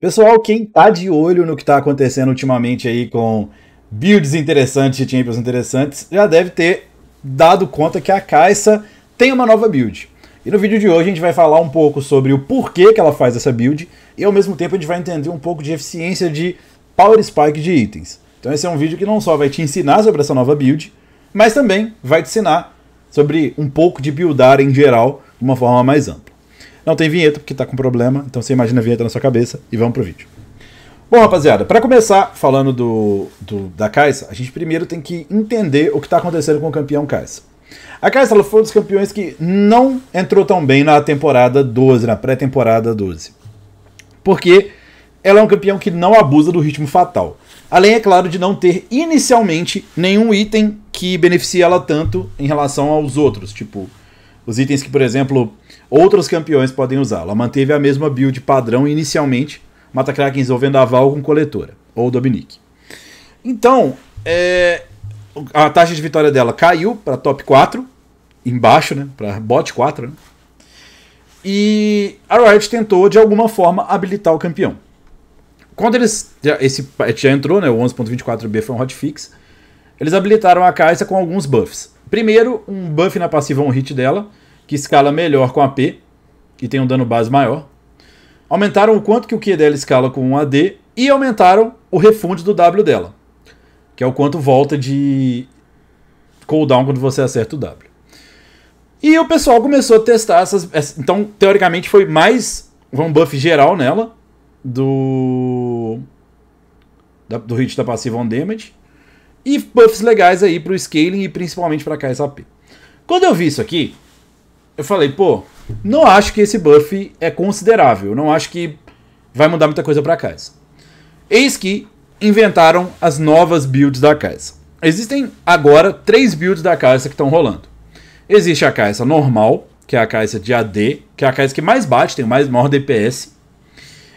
Pessoal, quem tá de olho no que tá acontecendo ultimamente aí com builds interessantes e champions interessantes, já deve ter dado conta que a Caixa tem uma nova build. E no vídeo de hoje a gente vai falar um pouco sobre o porquê que ela faz essa build e ao mesmo tempo a gente vai entender um pouco de eficiência de power spike de itens. Então esse é um vídeo que não só vai te ensinar sobre essa nova build, mas também vai te ensinar sobre um pouco de buildar em geral de uma forma mais ampla. Não tem vinheta porque tá com problema, então você imagina a vinheta na sua cabeça e vamos pro vídeo. Bom, rapaziada, para começar falando do, do da Caixa, a gente primeiro tem que entender o que está acontecendo com o campeão Caixa. A Caixa ela foi um dos campeões que não entrou tão bem na temporada 12, na pré-temporada 12. Porque ela é um campeão que não abusa do ritmo fatal. Além, é claro, de não ter inicialmente nenhum item que beneficie ela tanto em relação aos outros. Tipo, os itens que, por exemplo, Outros campeões podem usá-lo. Manteve a mesma build padrão inicialmente, mata Krakens ou Vendaval com Coletora, ou Dominique. Então, é, a taxa de vitória dela caiu para top 4, embaixo, né, para bot 4, né? E a Riot tentou, de alguma forma, habilitar o campeão. Quando eles. Já, esse patch já entrou, né? O 11.24b foi um hotfix. Eles habilitaram a Kaisa com alguns buffs. Primeiro, um buff na passiva on hit dela, que escala melhor com AP e tem um dano base maior. Aumentaram o quanto que o Q dela escala com um AD e aumentaram o refund do W dela, que é o quanto volta de cooldown quando você acerta o W. E o pessoal começou a testar essas. Então, teoricamente, foi mais um buff geral nela do. do hit da passiva on damage. E buffs legais aí pro scaling e principalmente pra KSAP. Quando eu vi isso aqui, eu falei, pô, não acho que esse buff é considerável, não acho que vai mudar muita coisa para casa. Eis que inventaram as novas builds da casa. Existem agora três builds da casa que estão rolando. Existe a casa normal, que é a caixa de AD, que é a caixa que mais bate, tem mais maior DPS.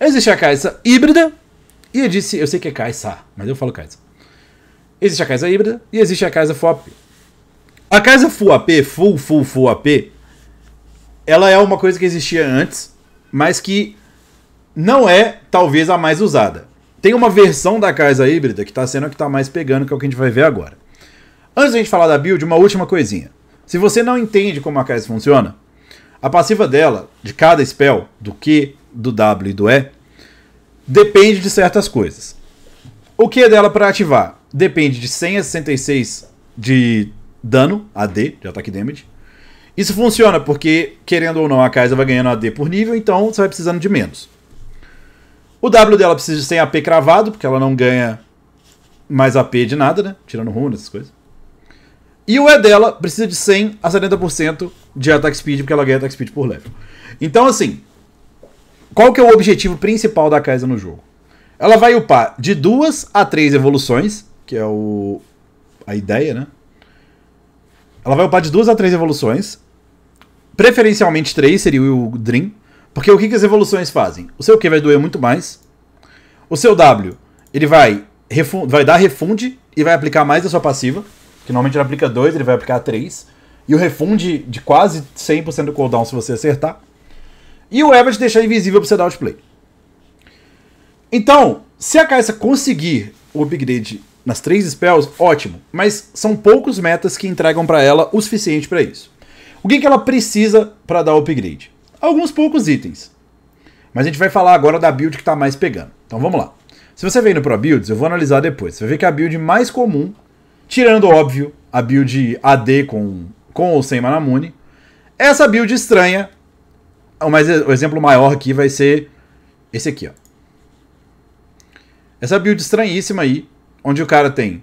Existe a caixa híbrida, e eu disse, eu sei que é caixa, mas eu falo caixa. Existe a caixa híbrida e existe a caixa full AP. A caixa full AP, full, full, full AP, ela é uma coisa que existia antes, mas que não é talvez a mais usada. Tem uma versão da casa híbrida que está sendo a que está mais pegando, que é o que a gente vai ver agora. Antes da gente falar da build, uma última coisinha. Se você não entende como a casa funciona, a passiva dela, de cada spell, do Q, do W e do E, depende de certas coisas. O que é dela para ativar depende de 100 a 66 de dano, AD, de ataque tá damage. Isso funciona porque, querendo ou não, a Kaisa vai ganhando AD por nível, então você vai precisando de menos. O W dela precisa de 100 AP cravado, porque ela não ganha mais AP de nada, né? Tirando runas, essas coisas. E o E dela precisa de 100 a 70% de attack speed, porque ela ganha attack speed por level. Então, assim, qual que é o objetivo principal da Kaisa no jogo? Ela vai upar de duas a três evoluções, que é o a ideia, né? Ela vai upar de duas a três evoluções Preferencialmente 3 seria o Dream. Porque o que, que as evoluções fazem? O seu Q vai doer muito mais. O seu W, ele vai, vai dar refunde e vai aplicar mais a sua passiva. Que normalmente ele aplica 2, ele vai aplicar 3. E o refunde de quase 100% do cooldown se você acertar. E o Ever te deixar invisível pra você dar outplay. Então, se a Kai'Sa conseguir o upgrade nas três spells, ótimo. Mas são poucos metas que entregam para ela o suficiente para isso. O que, que ela precisa para dar o upgrade? Alguns poucos itens. Mas a gente vai falar agora da build que está mais pegando. Então vamos lá. Se você vem no pro builds, eu vou analisar depois. Você vai ver que a build mais comum, tirando óbvio a build AD com, com ou sem Manamune, essa build estranha, mas o exemplo maior aqui vai ser esse aqui, ó. Essa build estranhíssima aí, onde o cara tem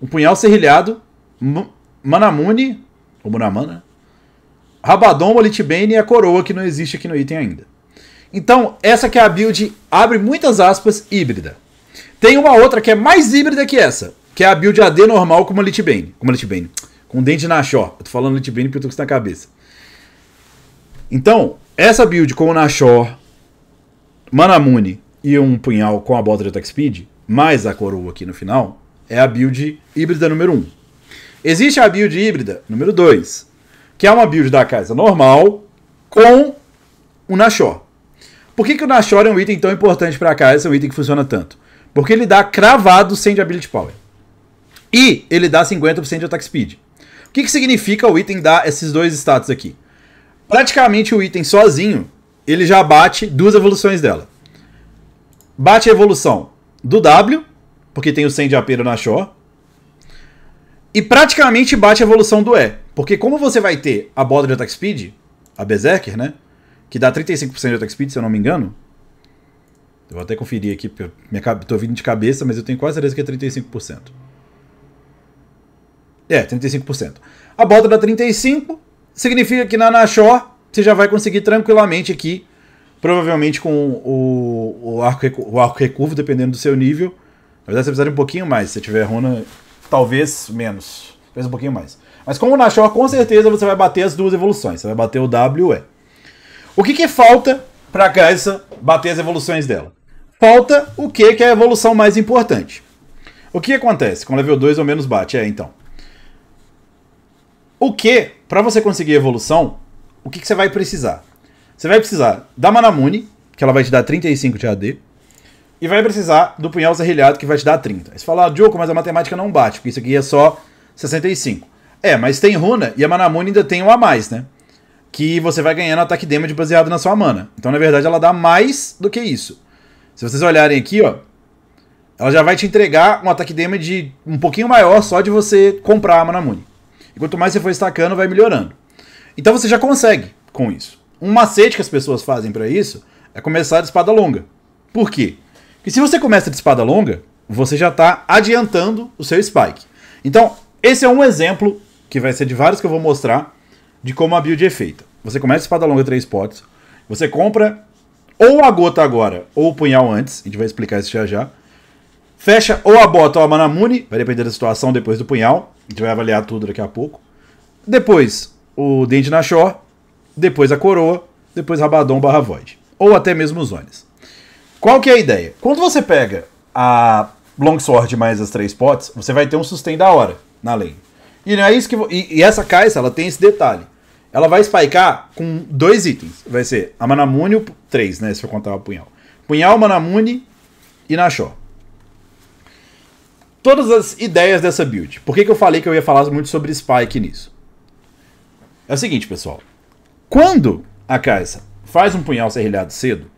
um punhal serrilhado, Manamune, ou Munamana, né? Rabadon, Molitbane e a coroa que não existe aqui no item ainda. Então, essa que é a build, abre muitas aspas, híbrida. Tem uma outra que é mais híbrida que essa, que é a build AD normal com Molitbane. Com Molitbane. Com dente na Shore. Eu tô falando Molitbane porque eu tô com isso na cabeça. Então, essa build com o Nashor, Manamune e um punhal com a bota de attack speed, mais a coroa aqui no final, é a build híbrida número 1. Um. Existe a build híbrida número 2, que é uma build da casa normal com um Nashor. Por que, que o Nashor é um item tão importante para a casa, é um item que funciona tanto? Porque ele dá cravado 100 de Ability Power. E ele dá 50% de Attack Speed. O que, que significa o item dar esses dois status aqui? Praticamente o item sozinho, ele já bate duas evoluções dela. Bate a evolução do W, porque tem o 100 de AP no Nashor. E praticamente bate a evolução do E, porque como você vai ter a bota de attack speed, a Berserker, né? Que dá 35% de attack speed, se eu não me engano. Eu vou até conferir aqui, porque minha, tô vindo de cabeça, mas eu tenho quase certeza que é 35%. É, 35%. A borda dá 35%, significa que na Nashor você já vai conseguir tranquilamente aqui, provavelmente com o, o, arco, o arco recurvo, dependendo do seu nível. Na verdade, você precisa de um pouquinho mais. Se tiver runa, talvez menos. Talvez um pouquinho mais. Mas como o Nashor, com certeza você vai bater as duas evoluções. Você vai bater o W e. O que, que falta para a Kaisa bater as evoluções dela? Falta o que, que é a evolução mais importante. O que acontece com level 2 ou menos bate? É, então. O que, para você conseguir evolução, o que, que você vai precisar? Você vai precisar da Manamune, que ela vai te dar 35 de AD, e vai precisar do Punhal Serrilhado, que vai te dar 30. você fala, ah, Joko, mas a matemática não bate, porque isso aqui é só 65. É, mas tem runa e a Manamune ainda tem um a mais, né? Que você vai ganhando ataque damage baseado na sua mana. Então, na verdade, ela dá mais do que isso. Se vocês olharem aqui, ó, ela já vai te entregar um ataque damage um pouquinho maior só de você comprar a Manamune. E quanto mais você for estacando, vai melhorando. Então você já consegue com isso. Um macete que as pessoas fazem para isso é começar de espada longa. Por quê? Porque se você começa de espada longa, você já está adiantando o seu spike. Então, esse é um exemplo que vai ser de vários que eu vou mostrar, de como a build é feita. Você começa espada longa três potes, você compra ou a gota agora, ou o punhal antes, a gente vai explicar isso já já. Fecha ou a bota ou a manamune, vai depender da situação depois do punhal, a gente vai avaliar tudo daqui a pouco. Depois o dente na shore, depois a coroa, depois rabadon barra void, ou até mesmo os zones. Qual que é a ideia? Quando você pega a Longsword mais as três potes, você vai ter um sustain da hora na lane. E não é isso que. E, e essa caixa, ela tem esse detalhe. Ela vai spikear com dois itens. Vai ser a Manamune, o 3, né? Se eu contar o punhal. Punhal, Manamune e Nashor. Todas as ideias dessa build. Por que, que eu falei que eu ia falar muito sobre Spike nisso? É o seguinte, pessoal. Quando a caixa faz um punhal serrilhado cedo,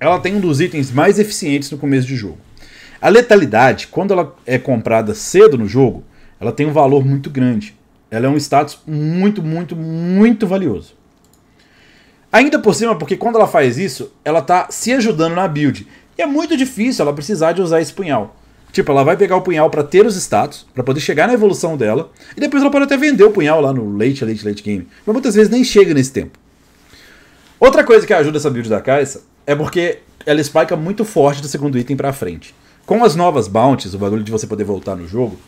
ela tem um dos itens mais eficientes no começo de jogo. A letalidade, quando ela é comprada cedo no jogo, ela tem um valor muito grande. Ela é um status muito, muito, muito valioso. Ainda por cima, porque quando ela faz isso, ela tá se ajudando na build. E é muito difícil ela precisar de usar esse punhal. Tipo, ela vai pegar o punhal para ter os status, para poder chegar na evolução dela, e depois ela pode até vender o punhal lá no late, late, late game. Mas muitas vezes nem chega nesse tempo. Outra coisa que ajuda essa build da Caixa é porque ela spike muito forte do segundo item pra frente. Com as novas bounties, o bagulho de você poder voltar no jogo,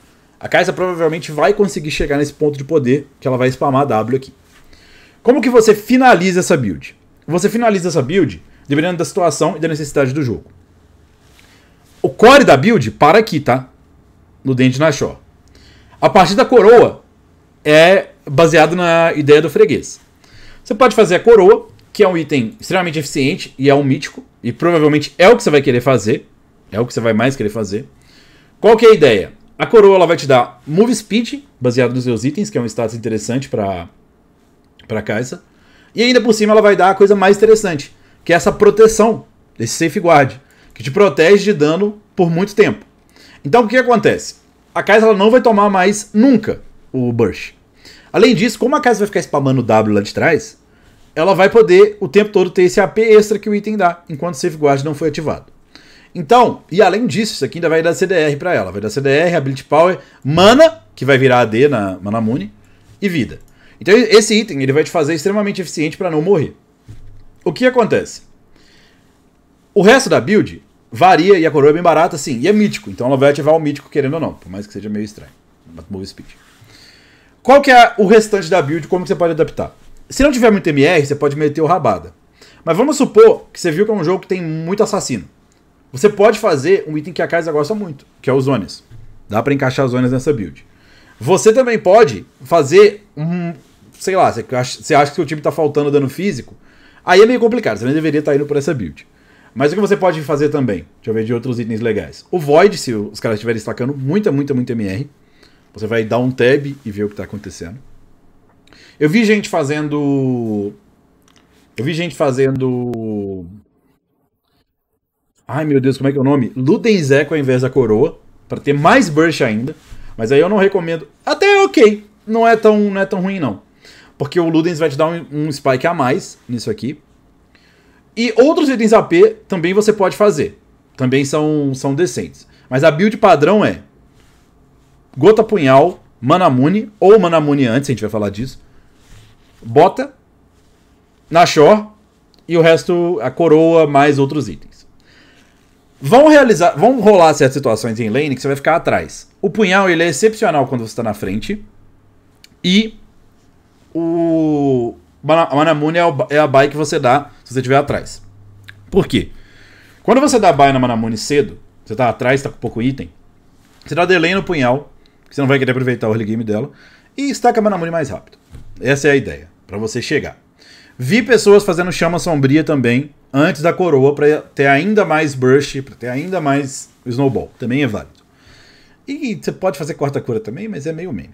a Kaisa provavelmente vai conseguir chegar nesse ponto de poder que ela vai spamar W aqui. Como que você finaliza essa build? Você finaliza essa build dependendo da situação e da necessidade do jogo. O core da build para aqui, tá? No Dente na Shore. A partir da coroa é baseado na ideia do freguês. Você pode fazer a coroa, que é um item extremamente eficiente e é um mítico, e provavelmente é o que você vai querer fazer. É o que você vai mais querer fazer. Qual que é a ideia? A coroa ela vai te dar move speed, baseado nos seus itens, que é um status interessante para para casa E ainda por cima ela vai dar a coisa mais interessante, que é essa proteção desse safeguard, que te protege de dano por muito tempo. Então o que acontece? A casa ela não vai tomar mais nunca o burst. Além disso, como a casa vai ficar spamando o W lá de trás, ela vai poder o tempo todo ter esse AP extra que o item dá, enquanto o safeguard não foi ativado. Então, e além disso, isso aqui ainda vai dar CDR para ela. Vai dar CDR, Ability Power, Mana, que vai virar AD na Mana Mune, e Vida. Então esse item ele vai te fazer extremamente eficiente para não morrer. O que acontece? O resto da build varia e a coroa é bem barata, sim. E é mítico, então ela vai ativar o mítico querendo ou não, por mais que seja meio estranho. Move Speed. Qual que é o restante da build, como que você pode adaptar? Se não tiver muito MR, você pode meter o Rabada. Mas vamos supor que você viu que é um jogo que tem muito assassino. Você pode fazer um item que a Kaisa gosta muito, que é os zones. Dá para encaixar zones nessa build. Você também pode fazer um. Sei lá, você acha, você acha que o time tá faltando dano físico. Aí é meio complicado, você nem deveria estar tá indo por essa build. Mas o que você pode fazer também? Deixa eu ver de outros itens legais. O Void, se os caras estiverem estacando muita, muita, muita MR. Você vai dar um tab e ver o que tá acontecendo. Eu vi gente fazendo. Eu vi gente fazendo Ai meu Deus, como é que é o nome? Ludenzeco ao invés da coroa, para ter mais burst ainda. Mas aí eu não recomendo. Até é ok, não é tão, não é tão ruim não. Porque o Ludens vai te dar um, um spike a mais nisso aqui. E outros itens AP também você pode fazer. Também são, são decentes. Mas a build padrão é Gota Punhal, Manamune, ou Manamune antes, a gente vai falar disso. Bota, Nashor e o resto, a coroa, mais outros itens. Vão realizar, vão rolar certas situações em lane que você vai ficar atrás. O punhal ele é excepcional quando você está na frente. E o a Manamune é, é a buy que você dá se você estiver atrás. Por quê? Quando você dá buy na Manamune cedo, você está atrás, está com pouco item, você dá delay no punhal, que você não vai querer aproveitar o early game dela, e estaca a Manamune mais rápido. Essa é a ideia, para você chegar. Vi pessoas fazendo chama sombria também, antes da coroa, para ter ainda mais burst, para ter ainda mais snowball. Também é válido. E você pode fazer quarta cura também, mas é meio meme.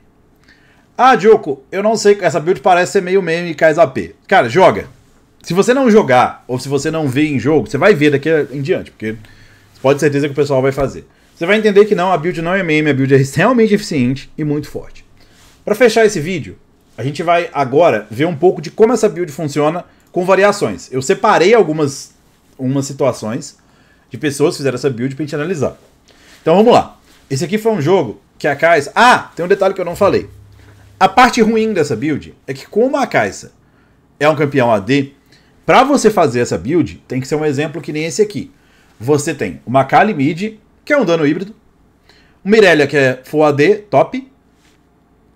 Ah, Joko, eu não sei, essa build parece ser meio meme e cais AP. Cara, joga. Se você não jogar, ou se você não vê em jogo, você vai ver daqui em diante, porque pode ter certeza que o pessoal vai fazer. Você vai entender que não, a build não é meme, a build é realmente eficiente e muito forte. Para fechar esse vídeo, a gente vai agora ver um pouco de como essa build funciona com variações. Eu separei algumas umas situações de pessoas que fizeram essa build pra gente analisar. Então vamos lá. Esse aqui foi um jogo que a Kaisa... Ah, tem um detalhe que eu não falei. A parte ruim dessa build é que como a Kaisa é um campeão AD, para você fazer essa build, tem que ser um exemplo que nem esse aqui. Você tem uma Kali mid, que é um dano híbrido, um Mirelia que é full AD, top,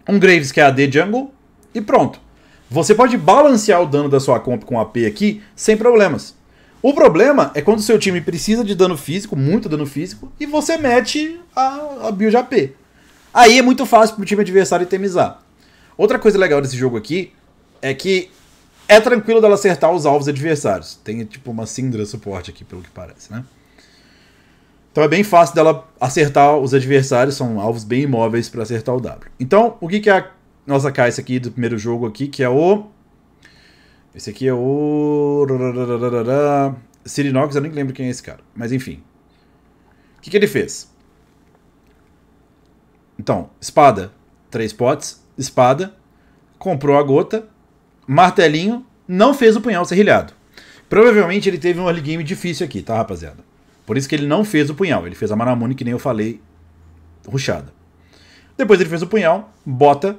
um Graves que é AD jungle, e pronto. Você pode balancear o dano da sua comp com AP aqui sem problemas. O problema é quando o seu time precisa de dano físico, muito dano físico, e você mete a, a build AP. Aí é muito fácil pro time adversário itemizar. Outra coisa legal desse jogo aqui é que é tranquilo dela acertar os alvos adversários. Tem tipo uma Syndra suporte aqui, pelo que parece, né? Então é bem fácil dela acertar os adversários, são alvos bem imóveis para acertar o W. Então, o que, que a nossa, cara esse aqui do primeiro jogo aqui, que é o... Esse aqui é o... Sirinox, eu nem lembro quem é esse cara. Mas enfim. O que, que ele fez? Então, espada. Três potes, espada. Comprou a gota. Martelinho. Não fez o punhal serrilhado. Provavelmente ele teve um early game difícil aqui, tá, rapaziada? Por isso que ele não fez o punhal. Ele fez a Maramune, que nem eu falei, ruxada. Depois ele fez o punhal, bota,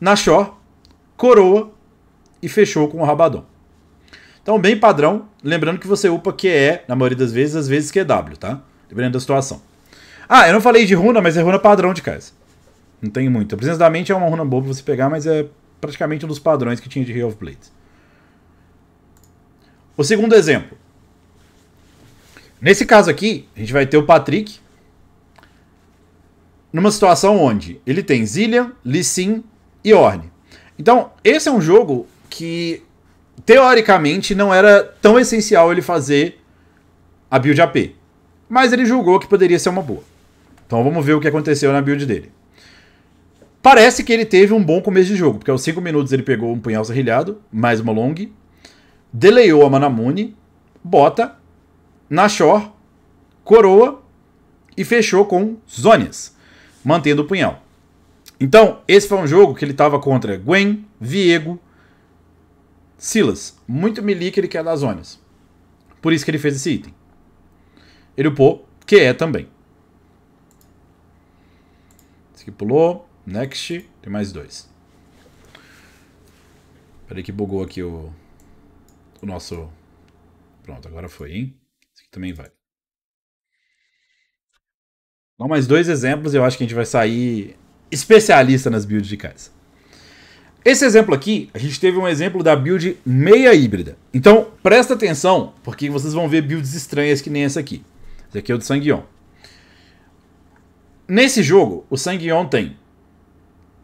Nachó, Coroa e fechou com o Rabadon. Então, bem padrão, lembrando que você upa QE, é, na maioria das vezes, às vezes QW, é tá? Dependendo da situação. Ah, eu não falei de runa, mas é runa padrão de casa. Não tem muito. A presença da mente é uma runa boa pra você pegar, mas é praticamente um dos padrões que tinha de Hero of Blades. O segundo exemplo. Nesse caso aqui, a gente vai ter o Patrick numa situação onde ele tem Zillian, Sin, e Orne. Então, esse é um jogo que, teoricamente, não era tão essencial ele fazer a build AP. Mas ele julgou que poderia ser uma boa. Então vamos ver o que aconteceu na build dele. Parece que ele teve um bom começo de jogo, porque aos 5 minutos ele pegou um punhal serrilhado, mais uma long, deleiou a Manamune, bota, Nashor, coroa e fechou com Zonias, mantendo o punhal. Então, esse foi um jogo que ele estava contra Gwen, Viego, Silas. Muito melee que ele é quer das zonas. Por isso que ele fez esse item. Ele upou, que é também. Esse aqui pulou. Next. Tem mais dois. Peraí que bugou aqui o, o nosso... Pronto, agora foi, hein? Esse aqui também vai. Então, mais dois exemplos eu acho que a gente vai sair especialista nas builds de casa. Esse exemplo aqui, a gente teve um exemplo da build meia híbrida. Então, presta atenção, porque vocês vão ver builds estranhas que nem essa aqui. Esse aqui é o de Sanguion. Nesse jogo, o Sanguion tem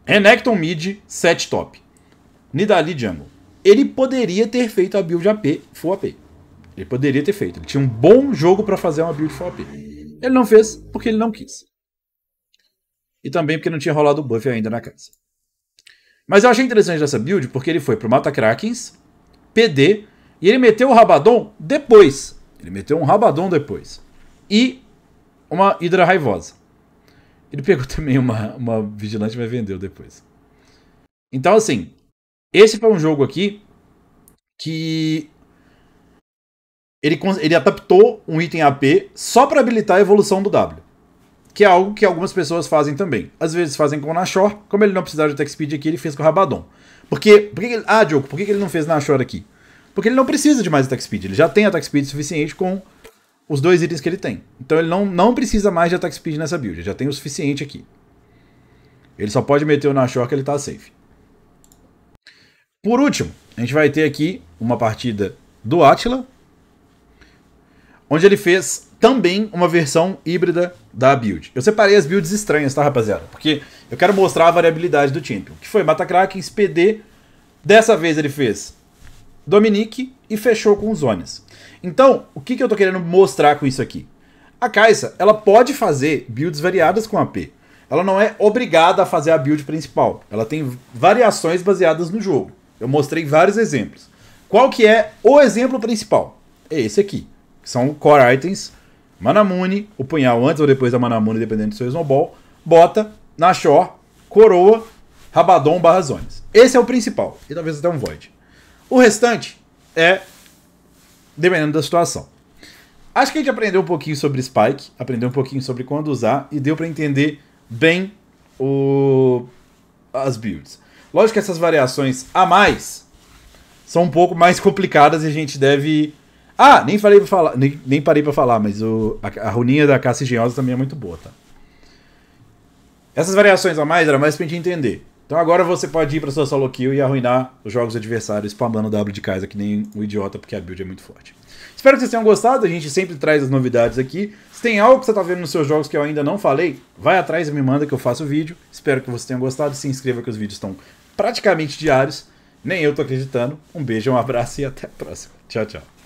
Renekton mid, set top, Nidali jungle. Ele poderia ter feito a build AP, full AP. Ele poderia ter feito. Ele tinha um bom jogo para fazer uma build full AP. Ele não fez porque ele não quis. E também porque não tinha rolado o buff ainda na casa. Mas eu achei interessante essa build porque ele foi pro Mata Krakens, PD, e ele meteu o Rabadon depois. Ele meteu um Rabadon depois. E uma Hidra Raivosa. Ele pegou também uma, uma Vigilante, mas vendeu depois. Então, assim, esse foi um jogo aqui que ele, ele adaptou um item AP só para habilitar a evolução do W que é algo que algumas pessoas fazem também. Às vezes fazem com o Nashor, como ele não precisava de attack speed aqui, ele fez com o Rabadon. Porque, por que ele, ah, Diogo, por que ele não fez Nashor aqui? Porque ele não precisa de mais attack speed, ele já tem attack speed suficiente com os dois itens que ele tem. Então ele não, não precisa mais de attack speed nessa build, ele já tem o suficiente aqui. Ele só pode meter o Nashor que ele tá safe. Por último, a gente vai ter aqui uma partida do Atila, onde ele fez também uma versão híbrida da build. Eu separei as builds estranhas, tá, rapaziada? Porque eu quero mostrar a variabilidade do Champion, que foi Matacrack, SPD. Dessa vez ele fez Dominique e fechou com os Zones. Então, o que, que eu tô querendo mostrar com isso aqui? A Caixa, ela pode fazer builds variadas com AP. Ela não é obrigada a fazer a build principal. Ela tem variações baseadas no jogo. Eu mostrei vários exemplos. Qual que é o exemplo principal? É esse aqui são core items, Manamune, o punhal antes ou depois da Manamune, dependendo do seu snowball, bota, Nashor, coroa, Rabadon barra zones. Esse é o principal, e talvez até um void. O restante é dependendo da situação. Acho que a gente aprendeu um pouquinho sobre Spike, aprendeu um pouquinho sobre quando usar e deu para entender bem o... as builds. Lógico que essas variações a mais são um pouco mais complicadas e a gente deve ah, nem falei para falar, nem, nem parei para falar, mas o, a, a runinha da caça engenhosa também é muito boa, tá? Essas variações a mais era mais pra gente entender. Então agora você pode ir pra sua solo kill e arruinar os jogos adversários spamando W de Kaiser que nem um idiota, porque a build é muito forte. Espero que vocês tenham gostado, a gente sempre traz as novidades aqui. Se tem algo que você tá vendo nos seus jogos que eu ainda não falei, vai atrás e me manda que eu faço o vídeo. Espero que você tenha gostado, se inscreva que os vídeos estão praticamente diários. Nem eu tô acreditando. Um beijo, um abraço e até a próxima. Tchau, tchau.